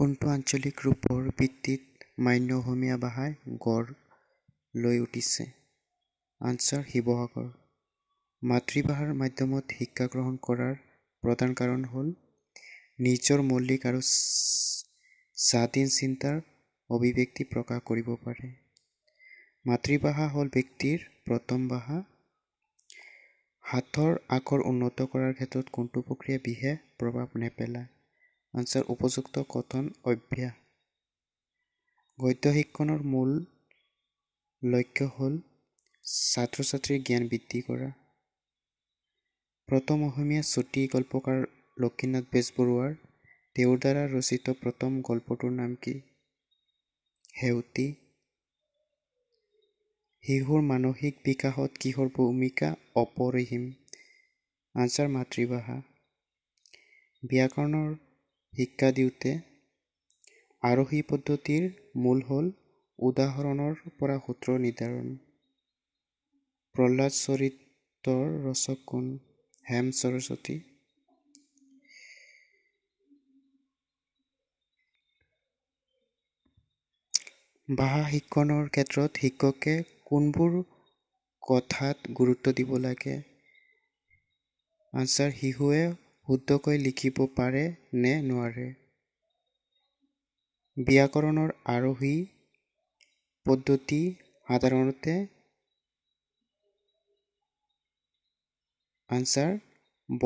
কোনটো আঞ্চলিক ৰূপৰ ভিত্তিত মান্য অসমীয়া ভাষাই গঢ় লৈ উঠিছে আনচাৰ শিৱসাগৰ মাতৃভাষাৰ মাধ্যমত শিক্ষা গ্ৰহণ কৰাৰ প্ৰধান কাৰণ হ'ল নিজৰ মৌলিক আৰু স্বাধীন চিন্তাৰ অভিব্যক্তি প্ৰকাশ কৰিব পাৰে মাতৃভাষা হ'ল ব্যক্তিৰ প্ৰথম ভাষা হাতৰ আখৰ উন্নত কৰাৰ ক্ষেত্ৰত কোনটো প্ৰক্ৰিয়া বিশেষ প্ৰভাৱ নেপেলায় আনচাৰ উপযুক্ত কথন অভ্যাস গদ্য শিক্ষণৰ মূল লক্ষ্য হ'ল ছাত্ৰ ছাত্ৰীৰ জ্ঞান বৃদ্ধি কৰা প্ৰথম অসমীয়া চুটি গল্পকাৰ লক্ষীনাথ বেজবৰুৱাৰ তেওঁৰ দ্বাৰা ৰচিত প্ৰথম গল্পটোৰ নাম কি সেউতি শিশুৰ মানসিক বিকাশত কিহৰ ভূমিকা অপৰিসীম আঞ্চাৰ মাতৃভাষা ব্যাকৰণৰ শিক্ষা দিওঁতে আৰোহী পদ্ধতিৰ মূল হ'ল উদাহৰণৰ পৰা সূত্ৰ নিৰ্ধাৰণ প্ৰহ্লাদ চৰিত্ৰৰ ৰচক কোন হেম সৰস্বতী ভাষা শিক্ষণৰ ক্ষেত্ৰত শিক্ষকে কোনবোৰ কথাত গুৰুত্ব দিব লাগে আনচাৰ শিশুৱে শুদ্ধকৈ লিখিব পাৰে নে নোৱাৰে ব্যাকৰণৰ আৰোহী পদ্ধতি সাধাৰণতে আনচাৰ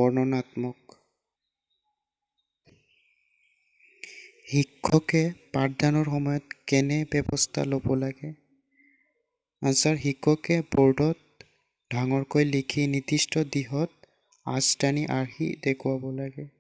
বৰ্ণনাত্মক শিক্ষকে পাঠদানৰ সময়ত কেনে ব্যৱস্থা ল'ব লাগে আনচাৰ শিক্ষকে বৰ্ডত ডাঙৰকৈ লিখি নিৰ্দিষ্ট দিশত আজদানি আৰ্হি দেখুৱাব লাগে